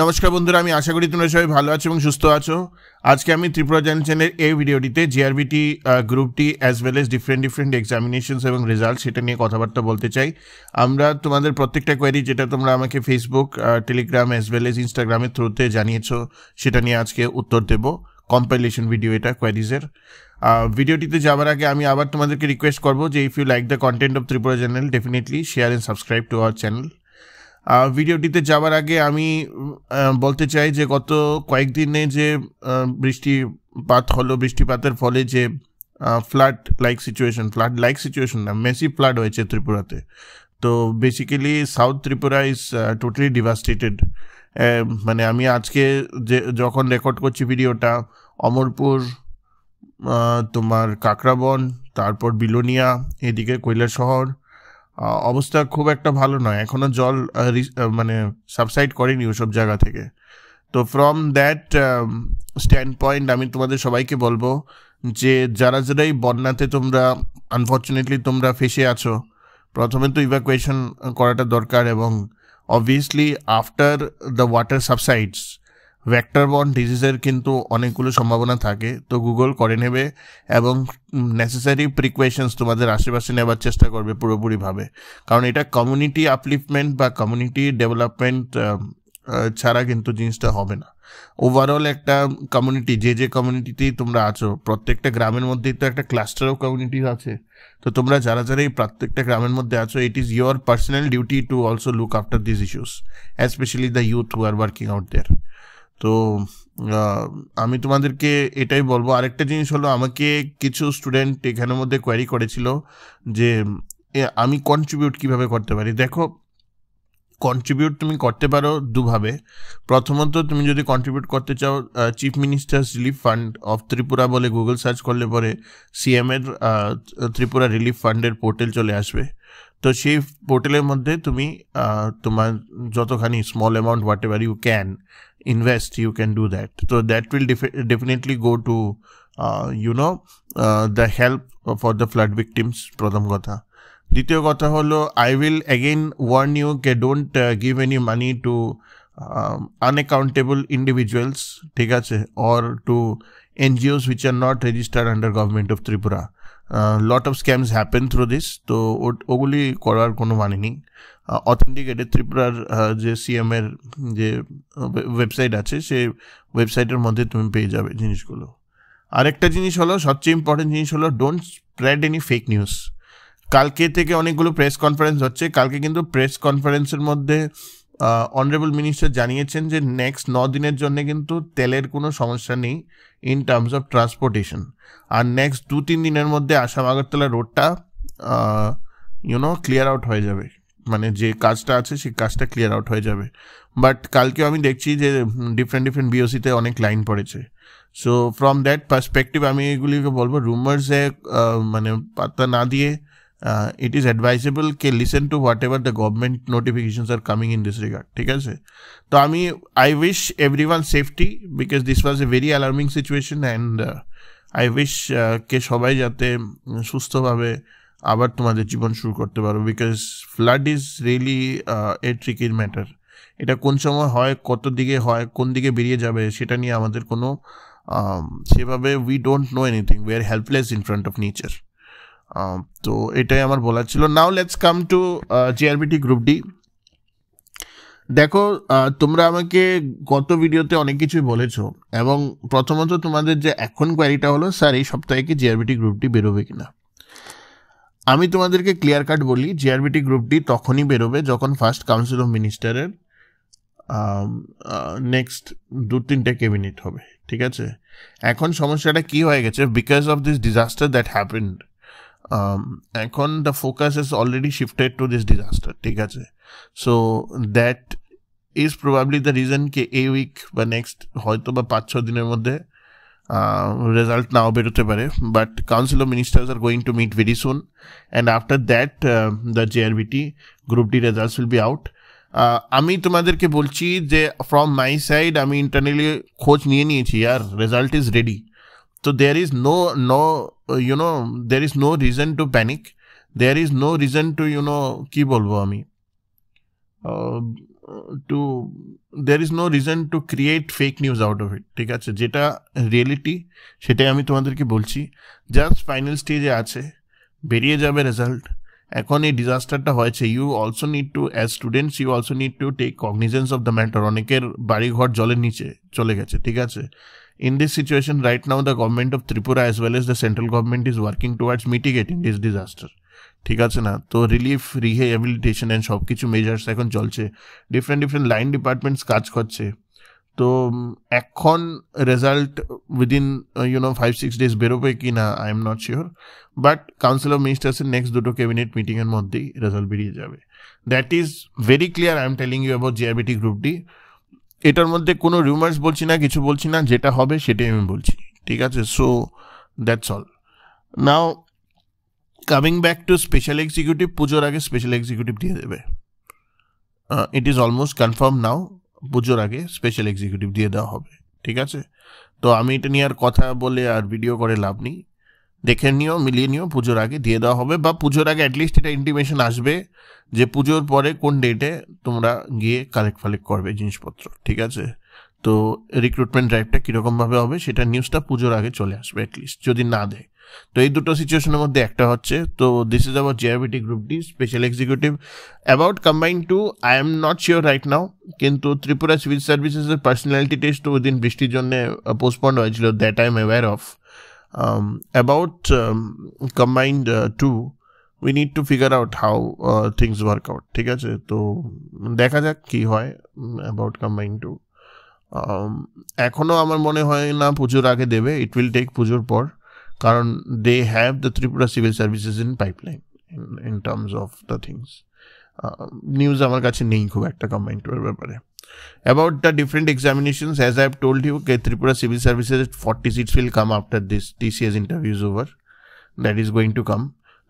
নমস্কার বন্ধুরা আমি আশা করি তোমরা সবাই ভালো আছো এবং সুস্থ আছো আজকে আমি ত্রিপুরা জেনেছেনের এই ভিডিওটিতে জিআরবিটি গ্রুপটি as well as different different examinations এবং রেজাল্ট সেটা নিয়ে কথাবার্তা বলতে চাই আমরা তোমাদের প্রত্যেকটা কোয়ারি যেটা তোমরা আমাকে Facebook Telegram as well as ইনস্টাগ্রামের থ্রুতে জানিয়েছো সেটা নিয়ে আজকে উত্তর দেবো কম্পাইলেশন ভিডিও এটা কোয়ারিজের ভিডিওটিতে যাওয়ার আগে আমি আবার তোমাদেরকে রিকোয়েস্ট করবো যে if you like the content of Tripura channel definitely share and subscribe to our channel ভিডিওটিতে যাওয়ার আগে আমি বলতে চাই যে গত কয়েকদিনে যে বৃষ্টিপাত হলো বৃষ্টিপাতের ফলে যে flood like situation flood like situation না মেসি ফ্লাড হয়েছে ত্রিপুরাতে তো basically south Tripura is totally devastated মানে আমি আজকে যে যখন রেকর্ড করছি ভিডিওটা অমরপুর তোমার কাকরাবন তারপর বিলোনিয়া এদিকে কৈলাসহর শহর অবস্থা খুব একটা ভালো নয় এখনও জল মানে সাবসাইড করেনি ওসব জায়গা থেকে তো ফ্রম দ্যাট স্ট্যান্ড পয়েন্ট আমি তোমাদের সবাইকে বলবো যে যারা যারাই বন্যাতে তোমরা আনফর্চুনেটলি তোমরা ফেসে আছো প্রথমে তো ইভ্যাকুয়েশন করাটা দরকার এবং obviously after the water subsides vector borne ডিজিজের কিন্তু অনেকগুলো সম্ভাবনা থাকে তো গুগল করে নেবে এবং নেসেসারি প্রিকুয়েশনস তোমাদের আশেপাশে নেবার চেষ্টা করবে পুরোপুরিভাবে কারণ এটা কমিউনিটি আপলিফমেন্ট বা কমিউনিটি ডেভেলপমেন্ট ছাড়া কিন্তু জিনিসটা হবে না ওভারঅল একটা কমিউনিটি যে যে কমিউনিটিতেই তোমরা আছো প্রত্যেকটা গ্রামের মধ্যেই তো একটা ক্লাস্টার অফ কমিউনিটি আছে তো তোমরা যারা যারা এই প্রত্যেকটা গ্রামের মধ্যে আছো it is your personal duty to also look after this issues especially the youth who are working out there তো আমি তোমাদেরকে এটাই বলবো আরেকটা জিনিস হলো আমাকে কিছু স্টুডেন্ট এখানের মধ্যে কোয়ারি করেছিল যে আমি কন্ট্রিবিউট কিভাবে করতে পারি দেখো কন্ট্রিবিউট তুমি করতে পারো দুভাবে প্রথমত তুমি যদি কন্ট্রিবিউট করতে চাও chief minister's relief fund of Tripura বলে গুগল সার্চ করলে পরে সিএমের ত্রিপুরা রিলিফ ফান্ডের পোর্টাল চলে আসবে তো সেই পোর্টালের মধ্যে তুমি তোমার যতখানি small amount whatever you can invest you can do that তো that will definitely go to you know the help for the flood victims প্রথম কথা দ্বিতীয় কথা হলো I will again warn you কে don't give any money two unaccountable individuals ঠিক আছে or to NGOs which are not registered under government of Tripura lot of scams happen through this তো ওগুলি করার কোনো মানে নেই অথেন্টিকেটেড ত্রিপুরার যে সিএমের যে ওয়েবসাইট আছে সে ওয়েবসাইটের মধ্যে তুমি পেয়ে যাবে জিনিসগুলো আরেকটা জিনিস হলো সবচেয়ে ইম্পর্টেন্ট জিনিস হলো don't spread any fake news কালকে থেকে অনেকগুলো প্রেস কনফারেন্স হচ্ছে কালকে কিন্তু প্রেস কনফারেন্সের মধ্যে অনারেবল মিনিস্টার জানিয়েছেন যে নেক্সট ন দিনের জন্য কিন্তু তেলের কোনো সমস্যা নেই ইন টার্মস অফ ট্রান্সপোর্টেশন আর নেক্সট দু তিন দিনের মধ্যে আসাম আগরতলা রোডটা ইউনো ক্লিয়ার আউট হয়ে যাবে মানে যে কাজটা আছে সেই কাজটা ক্লিয়ার আউট হয়ে যাবে বাট কালকেও আমি দেখছি যে ডিফারেন্ট ডিফারেন্ট বিওসিতে অনেক লাইন পড়েছে সো ফ্রম দ্যাট পার্সপেক্টিভ আমি এগুলিকে বলবো রুমার্সে মানে পাত্তা না দিয়ে ইট ইজ অ্যাডভাইসেবল কে listen to whatever the government notifications are coming in this regard ঠিক আছে তো আমি I wish one safety because this was a very alarming situation and I wish কে সবাই যাতে সুস্থভাবে আবার তোমাদের জীবন শুরু করতে পারো because flood is really a trickier matter এটা কোন সময় হয় কত দিকে হয় কোন দিকে বেরিয়ে যাবে সেটা নিয়ে আমাদের কোনো সেভাবে we don't know anything we are helpless in front of nature তো এটাই আমার বলার ছিল now let's come to GRBT group D দেখো তোমরা আমাকে গত ভিডিওতে অনেক কিছুই বলেছ এবং প্রথমত তোমাদের যে এখন কোয়ারিটা হলো স্যার এই সপ্তাহে কি জিআরবিটি গ্রুপটি বেরোবে কিনা আমি তোমাদেরকে ক্লিয়ার কাট বলি জিআরবিটি গ্রুপটি তখনই বেরোবে যখন ফার্স্ট কাউন্সিল অফ মিনিস্টারের নেক্সট দু তিনটে ক্যাবিনেট হবে ঠিক আছে এখন সমস্যাটা কি হয়ে গেছে because of this disaster that happened Um, এখন the focus is already shifted to this disaster ঠিক আছে so that is probably the reason কে এই উইক বা নেক্সট হয়তো বা পাঁচ ছ দিনের মধ্যে রেজাল্ট um, নাও বেরোতে পারে but council of ministers are going to meet very soon and after that the J R B T group D results will be out আমি তোমাদেরকে বলছি যে ফ্রম মাই সাইড আমি ইন্টারনালি খোঁজ নিয়ে নিয়েছি আর রেজাল্ট ইজ রেডি তো there is no no you know there is no reason to panic there is no reason to you know কি বলবো আমি to there is no reason to create fake news out of it ঠিক আছে যেটা reality সেটাই আমি তোমাদেরকে বলছি জাস্ট ফাইনাল স্টেজে আছে বেরিয়ে যাবে রেজাল্ট এখন এই ডিজাস্টারটা হয়েছে you also need to as students you also need to take cognizance of the matter অনেকের বাড়িঘর জলের নিচে চলে গেছে ঠিক আছে In this situation, right now, the government of Tripura as well as the central government is working towards mitigating this disaster. ঠিক আছে না তো রিলিফ রিহেবিলিটেশন অ্যান্ড সব কিছু মেজার্স এখন চলছে ডিফারেন্ট ডিফারেন্ট লাইন ডিপার্টমেন্টস কাজ করছে তো এখন result within you know five six days বেরোবে কি না I am not sure but council of মিনিস্টার্সের নেক্সট দুটো ক্যাবিনেট মিটিংয়ের মধ্যেই রেজাল্ট বেরিয়ে যাবে that is very clear I am telling you about GIBT group D এটার মধ্যে কোনো রিউমার্স বলছি না কিছু বলছি না যেটা হবে সেটাই আমি বলছি ঠিক আছে so that's all now coming back to special executive পুজোর আগে স্পেশাল এক্সিকিউটিভ দিয়ে দেবে it is almost confirm now পুজোর আগে স্পেশাল এক্সিকিউটিভ দিয়ে দেওয়া হবে ঠিক আছে তো আমি এটা নিয়ে আর কথা বলে আর ভিডিও করে লাভ নেই দেখে নিও মিলিয়ে নিও পুজোর আগে দিয়ে দেওয়া হবে বা পুজোর আগে অ্যাটলিস্ট এটা ইন্টিমেশন আসবে যে পুজোর পরে কোন ডেটে তোমরা গিয়ে কালেক্ট ফালেক্ট করবে জিনিসপত্র ঠিক আছে তো রিক্রুটমেন্ট ড্রাইভটা কীরকমভাবে হবে সেটা নিউজটা পুজোর আগে চলে আসবে অ্যাটলিস্ট যদি না দেয় তো এই দুটো সিচুয়েশনের মধ্যে একটা হচ্ছে তো this is our GIBT group D special executive about combine to I am not sure right now কিন্তু ত্রিপুরা সিভিল সার্ভিসেসের পার্সোনালিটি টেস্ট ওই দিন বৃষ্টির জন্য পোস্টপন্ড হয়েছিল that I am aware of um, about um, combined uh, two we need to figure out how uh, things work out ঠিক আছে তো দেখা যাক কি হয় অ্যাবাউট কম্বাইন টু এখনও আমার মনে হয় না পুজোর আগে দেবে ইট উইল টেক পুজোর পর কারণ they have the Tripura civil services in pipeline in terms of the things news আমার কাছে নেই খুব একটা কম্বাইন এর ব্যাপারে About the different examinations, as I've told you, Tripura Civil Services 40 seats will come after this TCS interview is over. That is going to come.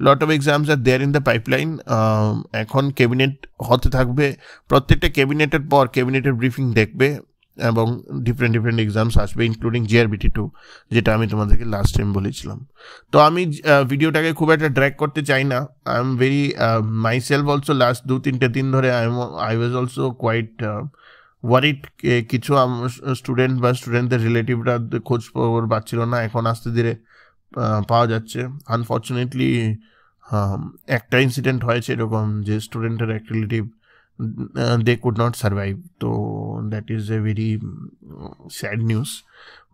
Lot of exams are there in the pipeline এখন cabinet হতে থাকবে প্রত্যেকটা ক্যাবিনেটের পর ক্যাবিনেটের briefing দেখবে এবং different different exams আসবে ইনক্লুডিং জিআরবিটি টু যেটা আমি তোমাদেরকে লাস্ট টাইম বলেছিলাম তো আমি ভিডিওটাকে খুব একটা ড্র্যাক করতে চাই না I am very myself also last দু তিনটে দিন ধরে I am I was also quite worried কিছু স্টুডেন্ট বা স্টুডেন্টদের রিলেটিভরা খোঁজ খবর পাচ্ছিল না এখন আস্তে ধীরে পাওয়া যাচ্ছে আনফর্চুনেটলি একটা ইনসিডেন্ট হয়েছে এরকম যে স্টুডেন্টের এক relative they could not survive তো that is a very sad news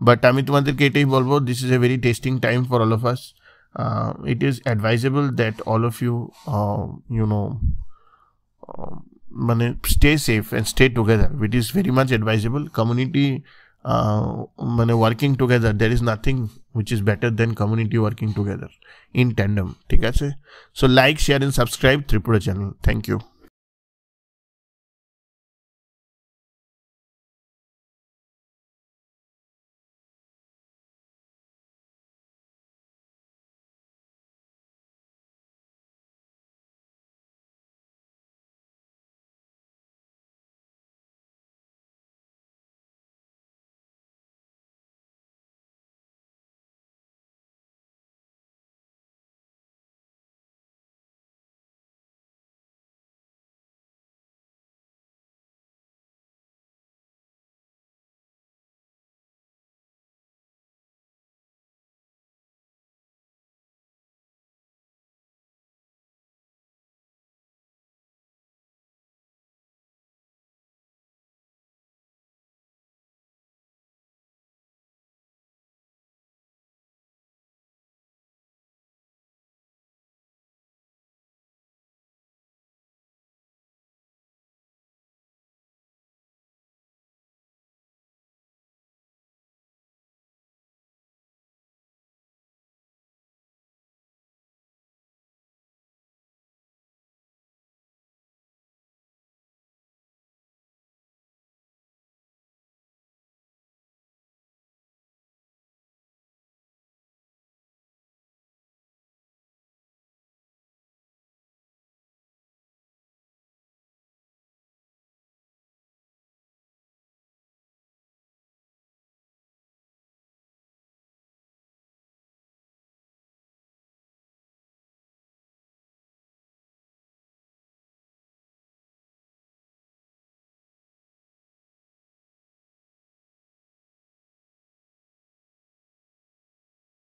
but আমি তোমাদেরকে এটাই বলবো this is a very testing time for all of us it is advisable that all of you you know मैंने stay safe and stay together it is very much advisable community मैंने working together there is nothing which is better than community working together in tandem. So like, share and subscribe Tripura channel. Thank you.